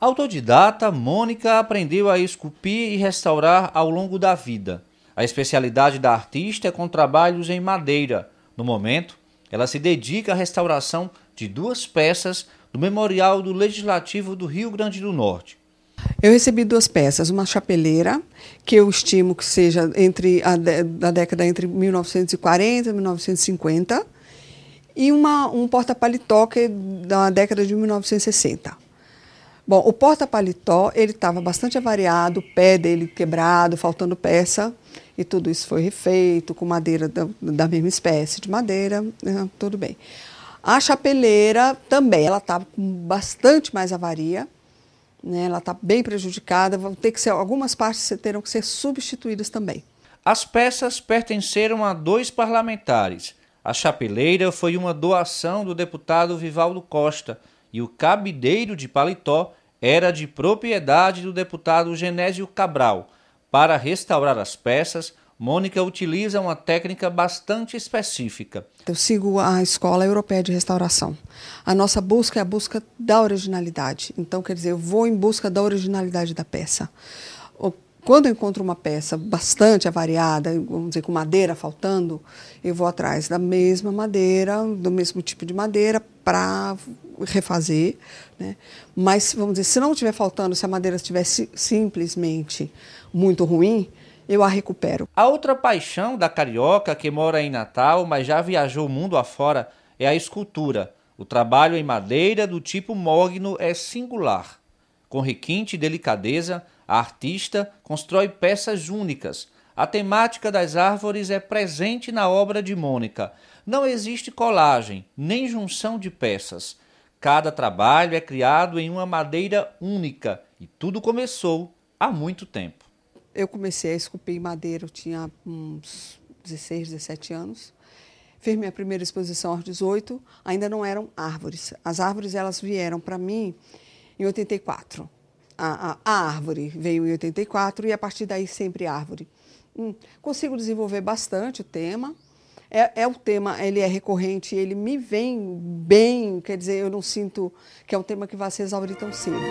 Autodidata, Mônica aprendeu a esculpir e restaurar ao longo da vida. A especialidade da artista é com trabalhos em madeira. No momento, ela se dedica à restauração de duas peças do Memorial do Legislativo do Rio Grande do Norte. Eu recebi duas peças, uma chapeleira, que eu estimo que seja entre a da década entre 1940 e 1950, e uma, um porta-paletó que é da década de 1960. Bom, o porta-paletó, ele estava bastante avariado, o pé dele quebrado, faltando peça, e tudo isso foi refeito com madeira da, da mesma espécie de madeira, né, tudo bem. A chapeleira também, ela estava com bastante mais avaria, né? ela está bem prejudicada, vão ter que ser, algumas partes terão que ser substituídas também. As peças pertenceram a dois parlamentares. A chapeleira foi uma doação do deputado Vivaldo Costa e o cabideiro de paletó era de propriedade do deputado Genésio Cabral. Para restaurar as peças, Mônica utiliza uma técnica bastante específica. Eu sigo a Escola Europeia de Restauração. A nossa busca é a busca da originalidade. Então, quer dizer, eu vou em busca da originalidade da peça. Quando eu encontro uma peça bastante avariada, vamos dizer, com madeira faltando, eu vou atrás da mesma madeira, do mesmo tipo de madeira, para refazer, né? Mas vamos dizer, se não estiver faltando, se a madeira estiver simplesmente muito ruim, eu a recupero. A outra paixão da carioca que mora em Natal, mas já viajou o mundo afora, é a escultura. O trabalho em madeira do tipo mogno é singular. Com requinte e delicadeza, a artista constrói peças únicas. A temática das árvores é presente na obra de Mônica. Não existe colagem, nem junção de peças. Cada trabalho é criado em uma madeira única e tudo começou há muito tempo. Eu comecei a esculpir madeira, eu tinha uns 16, 17 anos. Fiz minha primeira exposição aos 18, ainda não eram árvores. As árvores elas vieram para mim em 84. A, a, a, árvore veio em 84 e a partir daí sempre árvore. Hum, consigo desenvolver bastante o tema é, é tema, ele é recorrente, ele me vem bem, quer dizer, eu não sinto que é um tema que vai se exaurir tão cedo.